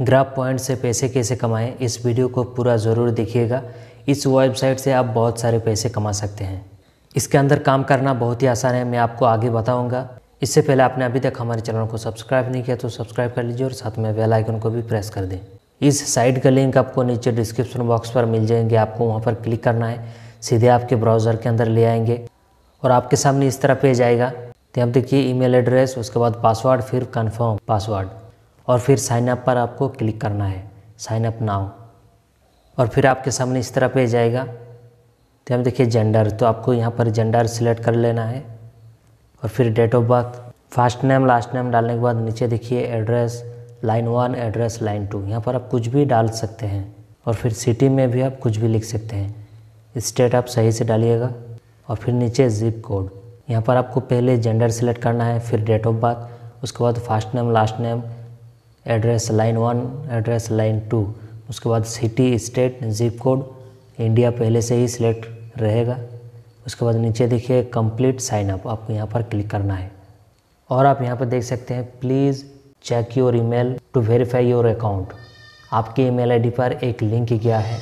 graph point से पैसे कैसे कमाएं इस वीडियो को पूरा ज़रूर देखिएगा इस वेबसाइट से आप बहुत सारे पैसे कमा सकते हैं इसके अंदर काम करना बहुत ही आसान है मैं आपको आगे बताऊंगा इससे पहले आपने अभी तक हमारे चैनल को सब्सक्राइब नहीं किया तो सब्सक्राइब कर लीजिए और साथ में बेल आइकन को भी प्रेस कर दें इस साइट का लिंक आपको नीचे डिस्क्रिप्शन बॉक्स पर मिल जाएंगे आपको वहाँ पर क्लिक करना है सीधे आपके ब्राउज़र के अंदर ले आएंगे और आपके सामने इस तरह पेज आएगा तो आप देखिए ईमेल एड्रेस उसके बाद पासवर्ड फिर कन्फर्म पासवर्ड और फिर साइनअप पर आपको क्लिक करना है साइनअप नाउ और फिर आपके सामने इस तरह पे जाएगा तो हम देखिए जेंडर तो आपको यहाँ पर जेंडर सिलेक्ट कर लेना है और फिर date of birth first name last name डालने के बाद नीचे देखिए address line one address line two यहाँ पर आप कुछ भी डाल सकते हैं और फिर सिटी में भी आप कुछ भी लिख सकते हैं स्टेट आप सही से डालिएगा और फिर नीचे जिप कोड यहाँ पर आपको पहले जेंडर सिलेक्ट करना है फिर डेट ऑफ बर्थ उसके बाद first name last name address line one address line two उसके बाद city state zip code India पहले से ही सिलेक्ट रहेगा उसके बाद नीचे देखिए कंप्लीट साइन अप आपको यहाँ पर क्लिक करना है और आप यहाँ पर देख सकते हैं please check your email to verify your account आपके ईमेल आईडी पर एक लिंक गया है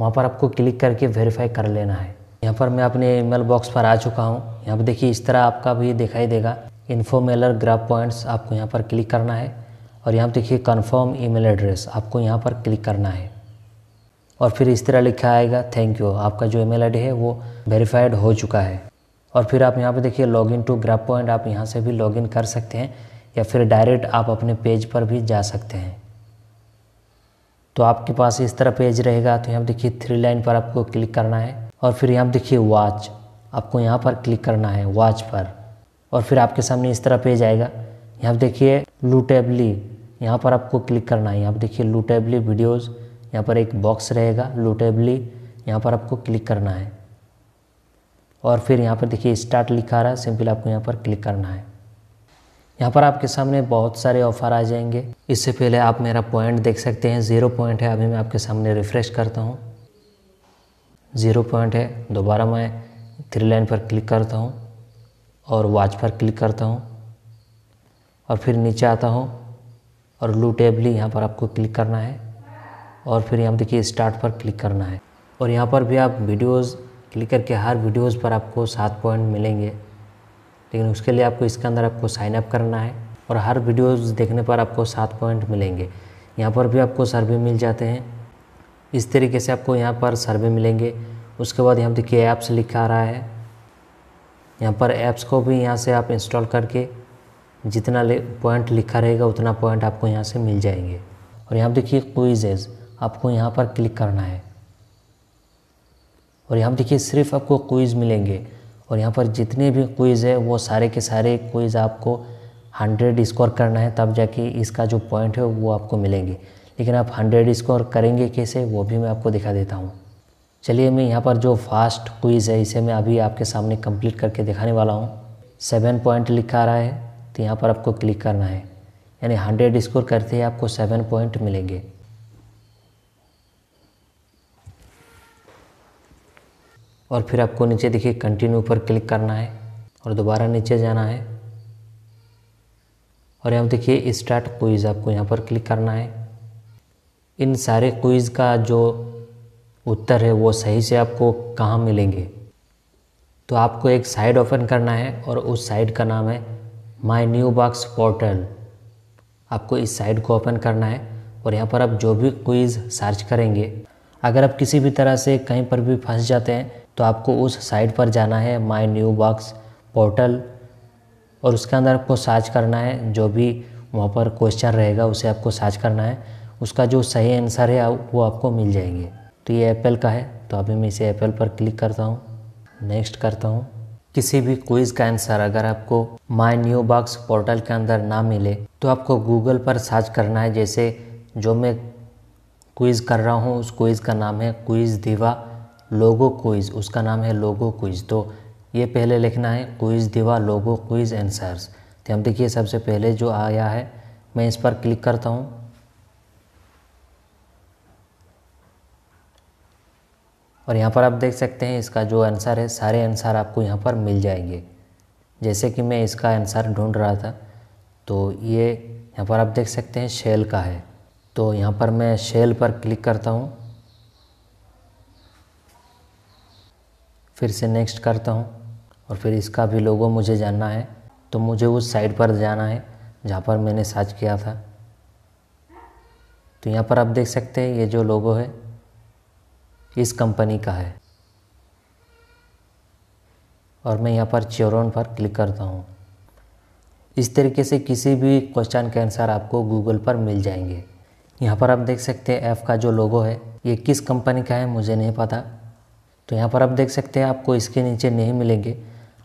वहाँ पर आपको क्लिक करके वेरीफाई कर लेना है यहाँ पर मैं अपने ईमेल बॉक्स पर आ चुका हूँ यहाँ पर देखिए इस तरह आपका भी दिखाई देगा इन्फो मेलर ग्राफ पॉइंट्स आपको यहाँ पर क्लिक करना है और यहाँ देखिए कन्फर्म ई एड्रेस आपको यहाँ पर क्लिक करना है और फिर इस तरह लिखा आएगा थैंक यू आपका जो ईमेल आईडी है वो वेरीफाइड हो चुका है और फिर आप यहाँ पे देखिए log in to graph point आप यहाँ से भी लॉग इन कर सकते हैं या फिर डायरेक्ट आप अपने पेज पर भी जा सकते हैं तो आपके पास इस तरह पेज रहेगा तो यहाँ देखिए थ्री लाइन पर आपको क्लिक करना है और फिर यहाँ देखिए वॉच आपको यहाँ पर क्लिक करना है वॉच पर और फिर आपके सामने इस तरह पेज आएगा यहाँ पर देखिए लूटेबली यहाँ पर आपको क्लिक करना है यहाँ पर देखिए लूटेबली वीडियोज़ यहाँ पर एक बॉक्स रहेगा लूटेबली यहाँ पर आपको क्लिक करना है और फिर यहाँ पर देखिए स्टार्ट लिखा रहा है सिंपल आपको यहाँ पर क्लिक करना है यहाँ पर आपके सामने बहुत सारे ऑफर आ जाएंगे इससे पहले आप मेरा पॉइंट देख सकते हैं ज़ीरो पॉइंट है अभी मैं आपके सामने रिफ़्रेश करता हूँ ज़ीरो पॉइंट है दोबारा मैं थ्री लाइन पर क्लिक करता हूँ और वॉच पर क्लिक करता हूँ और फिर नीचे आता हूँ और लू टेबली यहाँ पर आपको क्लिक करना है और फिर यहाँ देखिए स्टार्ट पर क्लिक करना है और यहाँ पर भी आप वीडियोस क्लिक करके हर वीडियोस पर आपको सात पॉइंट मिलेंगे लेकिन उसके लिए आपको इसके अंदर आपको साइनअप करना है और हर वीडियोस देखने पर आपको सात पॉइंट मिलेंगे यहाँ पर भी आपको सर्वे मिल जाते हैं इस तरीके से आपको यहाँ पर सर्वे मिलेंगे उसके बाद यहाँ देखिए ऐप्स लिखा आ रहा है यहाँ पर ऐप्स को भी यहाँ से आप इंस्टॉल करके जितना पॉइंट लिखा रहेगा उतना पॉइंट आपको यहाँ से मिल जाएंगे और यहाँ देखिए क्विजेज आपको यहाँ पर क्लिक करना है और यहाँ देखिए सिर्फ आपको क्विज़ मिलेंगे और यहाँ पर जितने भी क्विज़ है वो सारे के सारे क्विज़ आपको हंड्रेड स्कोर करना है तब जाके इसका जो पॉइंट है वो आपको मिलेंगे लेकिन आप हंड्रेड स्कोर करेंगे कैसे वो भी मैं आपको दिखा देता हूँ चलिए मैं यहाँ पर जो फास्ट क्विज़ है इसे मैं अभी आपके सामने कंप्लीट करके दिखाने वाला हूँ सेवन पॉइंट लिखा रहा है तो यहाँ पर आपको क्लिक करना है यानी हंड्रेड स्कोर करते ही आपको सेवन पॉइंट मिलेंगे और फिर आपको नीचे देखिए कंटिन्यू पर क्लिक करना है और दोबारा नीचे जाना है और यहाँ देखिए स्टार्ट क्विज़ आपको यहाँ पर क्लिक करना है इन सारे क्विज़ का जो उत्तर है वो सही से आपको कहाँ मिलेंगे तो आपको एक साइड ओपन करना है और उस साइड का नाम है माई न्यू बॉक्स पोर्टल आपको इस साइट को ओपन करना है और यहाँ पर आप जो भी क्विज़ सर्च करेंगे अगर आप किसी भी तरह से कहीं पर भी फंस जाते हैं तो आपको उस साइट पर जाना है माई न्यू बॉक्स पोर्टल और उसके अंदर आपको सर्च करना है जो भी वहाँ पर क्वेश्चन रहेगा उसे आपको सर्च करना है उसका जो सही आंसर है वो आपको मिल जाएंगे तो ये एप्पल का है तो अभी मैं इसे एप्पल पर क्लिक करता हूँ नेक्स्ट करता हूँ किसी भी क्विज़ का आंसर अगर आपको माई न्यू बॉक्स पोर्टल के अंदर ना मिले तो आपको गूगल पर सर्च करना है जैसे जो मैं क्विज़ कर रहा हूँ उस क्विज़ का नाम है क्विज़ दिवा लोगो क्विज़ उसका नाम है लोगो क्विज़ तो ये पहले लिखना है क्विज़ दिवा लोगो क्विज़ आंसर्स तो हम देखिए सबसे पहले जो आया है मैं इस पर क्लिक करता हूँ और यहाँ पर आप देख सकते हैं इसका जो आंसर है सारे आंसर आपको यहाँ पर मिल जाएंगे जैसे कि मैं इसका आंसर ढूंढ रहा था तो ये यहाँ पर आप देख सकते हैं शेल का है तो यहाँ पर मैं शेल पर क्लिक करता हूँ फिर से नेक्स्ट करता हूँ और फिर इसका भी लोगो मुझे जानना है तो मुझे उस साइड पर जाना है जहाँ पर मैंने सर्च किया था तो यहाँ पर आप देख सकते हैं ये जो लोगो है इस कंपनी का है और मैं यहाँ पर चेरोन पर क्लिक करता हूँ इस तरीके से किसी भी क्वेश्चन के आंसर आपको गूगल पर मिल जाएंगे यहाँ पर आप देख सकते हैं ऐप का जो लोगो है ये किस कंपनी का है मुझे नहीं पता तो यहाँ पर आप देख सकते हैं आपको इसके नीचे नहीं मिलेंगे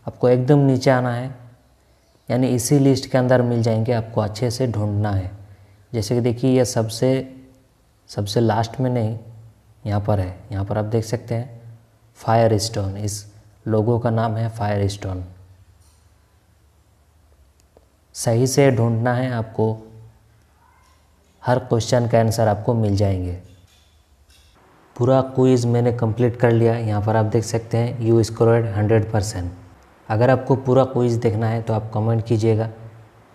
आपको एकदम नीचे आना है यानी इसी लिस्ट के अंदर मिल जाएंगे आपको अच्छे से ढूंढना है जैसे कि देखिए ये सबसे सबसे लास्ट में नहीं यहाँ पर है यहाँ पर आप देख सकते हैं फायर स्टोन इस लोगों का नाम है फायर स्टोन सही से ढूंढना है आपको हर क्वेश्चन का आंसर आपको मिल जाएंगे पूरा क्विज़ मैंने कंप्लीट कर लिया यहाँ पर आप देख सकते हैं यू स्क्रोड हंड्रेड परसेंट अगर आपको पूरा क्विज़ देखना है तो आप कमेंट कीजिएगा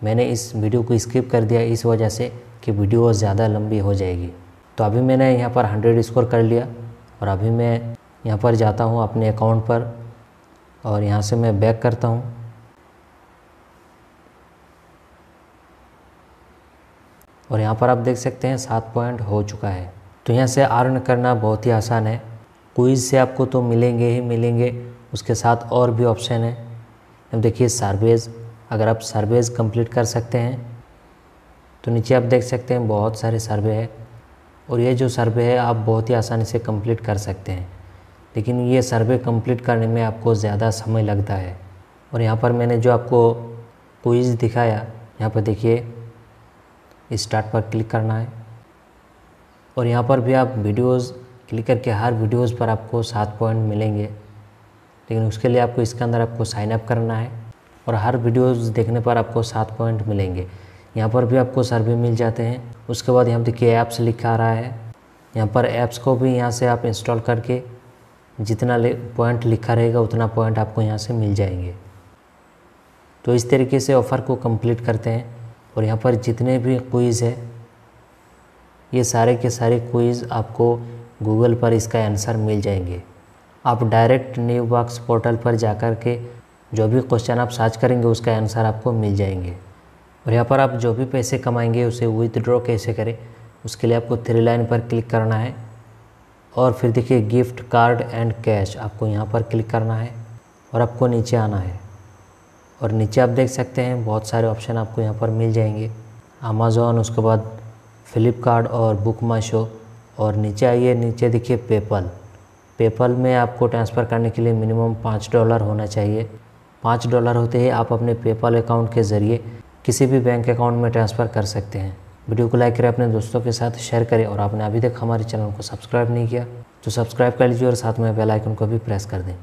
मैंने इस वीडियो को स्किप कर दिया इस वजह से कि वीडियो ज़्यादा लंबी हो जाएगी तो अभी मैंने यहाँ पर हंड्रेड स्कोर कर लिया और अभी मैं यहाँ पर जाता हूँ अपने अकाउंट पर और यहाँ से मैं बैक करता हूँ और यहाँ पर आप देख सकते हैं सात पॉइंट हो चुका है तो यहाँ से अर्न करना बहुत ही आसान है क्विज से आपको तो मिलेंगे ही मिलेंगे उसके साथ और भी ऑप्शन है अब देखिए सर्वेज अगर आप सर्वेज कंप्लीट कर सकते हैं तो नीचे आप देख सकते हैं बहुत सारे सर्वे है और ये जो सर्वे है आप बहुत ही आसानी से कंप्लीट कर सकते हैं लेकिन ये सर्वे कंप्लीट करने में आपको ज़्यादा समय लगता है और यहाँ पर मैंने जो आपको क्विज़ दिखाया यहाँ पर देखिए स्टार्ट पर क्लिक करना है और यहाँ पर भी आप वीडियोस क्लिक करके हर वीडियोस पर आपको सात पॉइंट मिलेंगे लेकिन उसके लिए आपको इसके अंदर आपको साइनअप करना है और हर वीडियोज़ देखने पर आपको सात पॉइंट मिलेंगे यहाँ पर भी आपको सर्वे मिल जाते हैं उसके बाद यहाँ देखिए ऐप्स लिखा आ रहा है यहाँ पर ऐप्स को भी यहाँ से आप इंस्टॉल करके जितना पॉइंट लिखा रहेगा उतना पॉइंट आपको यहाँ से मिल जाएंगे तो इस तरीके से ऑफ़र को कंप्लीट करते हैं और यहाँ पर जितने भी क्विज़ है ये सारे के सारे क्विज़ आपको गूगल पर इसका आंसर मिल जाएंगे आप डायरेक्ट न्यू बॉक्स पोर्टल पर जा कर के जो भी क्वेश्चन आप सर्च करेंगे उसका आंसर आपको मिल जाएंगे और यहाँ पर आप जो भी पैसे कमाएंगे उसे विदड्रॉ कैसे करें उसके लिए आपको थ्री लाइन पर क्लिक करना है और फिर देखिए गिफ्ट कार्ड एंड कैश आपको यहाँ पर क्लिक करना है और आपको नीचे आना है और नीचे आप देख सकते हैं बहुत सारे ऑप्शन आपको यहाँ पर मिल जाएंगे अमेज़ोन उसके बाद फ्लिपकार्ट और बुक माशो शो और नीचे आइए नीचे देखिए पेपल पेपल में आपको ट्रांसफ़र करने के लिए मिनिमम पाँच डॉलर होना चाहिए पाँच डॉलर होते ही आप अपने पेपल अकाउंट के ज़रिए किसी भी बैंक अकाउंट में ट्रांसफ़र कर सकते हैं वीडियो को लाइक करें अपने दोस्तों के साथ शेयर करें और आपने अभी तक हमारे चैनल को सब्सक्राइब नहीं किया तो सब्सक्राइब कर लीजिए और साथ में बेल आइकन को भी प्रेस कर दें